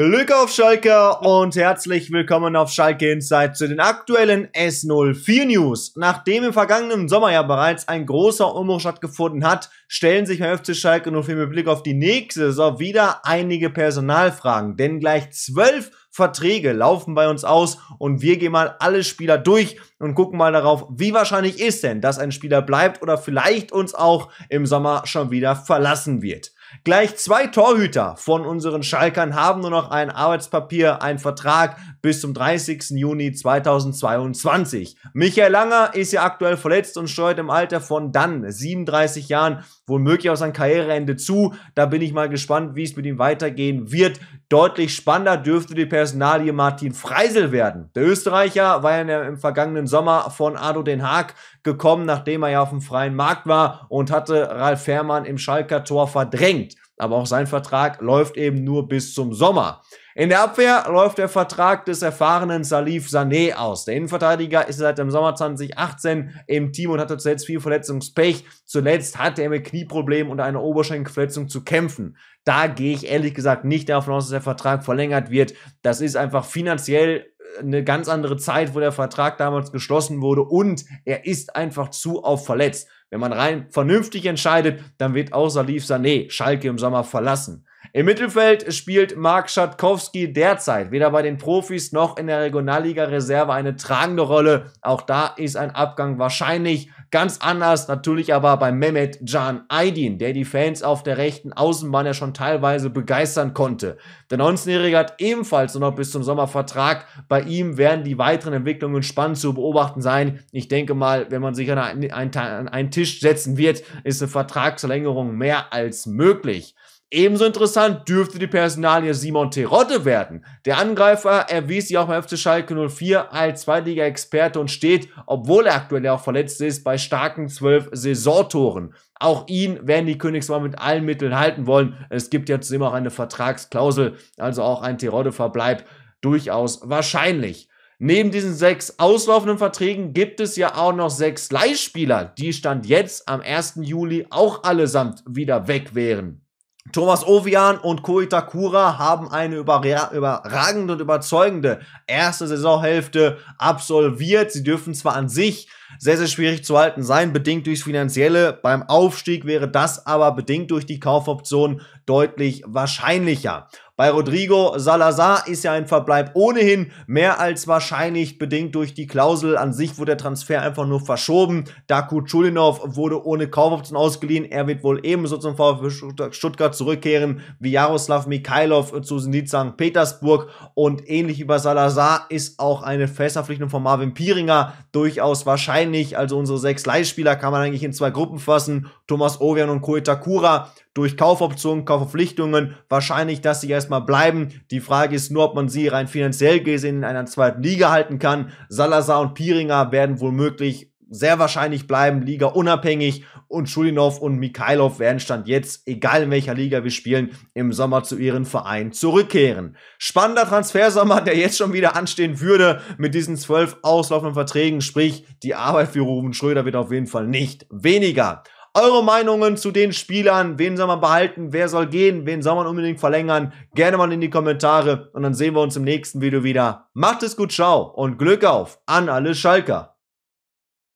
Glück auf Schalke und herzlich willkommen auf Schalke Insight zu den aktuellen S04 News. Nachdem im vergangenen Sommer ja bereits ein großer Umbruch stattgefunden hat, stellen sich bei FC Schalke nur für mit Blick auf die nächste Saison wieder einige Personalfragen, denn gleich zwölf Verträge laufen bei uns aus und wir gehen mal alle Spieler durch und gucken mal darauf, wie wahrscheinlich ist denn, dass ein Spieler bleibt oder vielleicht uns auch im Sommer schon wieder verlassen wird. Gleich zwei Torhüter von unseren Schalkern haben nur noch ein Arbeitspapier, einen Vertrag bis zum 30. Juni 2022. Michael Langer ist ja aktuell verletzt und steuert im Alter von dann 37 Jahren womöglich auf sein Karriereende zu. Da bin ich mal gespannt, wie es mit ihm weitergehen wird. Deutlich spannender dürfte die Personalie Martin Freisel werden. Der Österreicher war ja im vergangenen Sommer von Ado Den Haag gekommen, nachdem er ja auf dem freien Markt war und hatte Ralf Fährmann im Schalker Tor verdrängt. Aber auch sein Vertrag läuft eben nur bis zum Sommer. In der Abwehr läuft der Vertrag des erfahrenen Salif Sané aus. Der Innenverteidiger ist seit dem Sommer 2018 im Team und hatte zuletzt viel Verletzungspech. Zuletzt hatte er mit Knieproblemen und einer Oberschenkelverletzung zu kämpfen. Da gehe ich ehrlich gesagt nicht davon aus, dass der Vertrag verlängert wird. Das ist einfach finanziell äh, eine ganz andere Zeit, wo der Vertrag damals geschlossen wurde und er ist einfach zu oft verletzt. Wenn man rein vernünftig entscheidet, dann wird auch Salif Sané Schalke im Sommer verlassen. Im Mittelfeld spielt Mark Schatkowski derzeit weder bei den Profis noch in der Regionalliga-Reserve eine tragende Rolle. Auch da ist ein Abgang wahrscheinlich. Ganz anders natürlich aber bei Mehmet Can Aydin, der die Fans auf der rechten Außenbahn ja schon teilweise begeistern konnte. Der 19-Jährige hat ebenfalls noch bis zum Sommer Vertrag. Bei ihm werden die weiteren Entwicklungen spannend zu beobachten sein. Ich denke mal, wenn man sich an einen, an einen Tisch setzen wird, ist eine Vertragsverlängerung mehr als möglich. Ebenso interessant dürfte die Personalie Simon Terotte werden. Der Angreifer erwies sich auch beim FC Schalke 04 als Zweitliga-Experte und steht, obwohl er aktuell auch verletzt ist, bei starken zwölf Saisontoren. Auch ihn werden die Königsmann mit allen Mitteln halten wollen. Es gibt ja immer auch eine Vertragsklausel, also auch ein terotte verbleib durchaus wahrscheinlich. Neben diesen sechs auslaufenden Verträgen gibt es ja auch noch sechs Leihspieler, die Stand jetzt am 1. Juli auch allesamt wieder weg wären. Thomas Ovian und Koita Kura haben eine überragende und überzeugende erste Saisonhälfte absolviert. Sie dürfen zwar an sich sehr, sehr schwierig zu halten sein, bedingt durchs Finanzielle. Beim Aufstieg wäre das aber bedingt durch die Kaufoption deutlich wahrscheinlicher. Bei Rodrigo Salazar ist ja ein Verbleib ohnehin mehr als wahrscheinlich, bedingt durch die Klausel. An sich wurde der Transfer einfach nur verschoben. Daku Chulinov wurde ohne Kaufoption ausgeliehen. Er wird wohl ebenso zum VfB Stuttgart zurückkehren, wie Jaroslav Mikhailov zu Zenit St. Petersburg. Und ähnlich wie bei Salazar ist auch eine Festverpflichtung von Marvin Pieringer durchaus wahrscheinlich. Also unsere sechs Leihspieler kann man eigentlich in zwei Gruppen fassen. Thomas Ovian und Koetakura durch Kaufoption, Kauf Verpflichtungen, wahrscheinlich, dass sie erstmal bleiben. Die Frage ist nur, ob man sie rein finanziell gesehen in einer zweiten Liga halten kann. Salazar und Piringer werden womöglich sehr wahrscheinlich bleiben, Liga unabhängig und Schulinov und Mikhailov werden Stand jetzt, egal in welcher Liga wir spielen, im Sommer zu ihren Verein zurückkehren. Spannender Transfersommer, der jetzt schon wieder anstehen würde mit diesen zwölf auslaufenden Verträgen, sprich die Arbeit für Ruben Schröder wird auf jeden Fall nicht weniger. Eure Meinungen zu den Spielern, wen soll man behalten, wer soll gehen, wen soll man unbedingt verlängern, gerne mal in die Kommentare und dann sehen wir uns im nächsten Video wieder. Macht es gut, ciao und Glück auf an alle Schalker.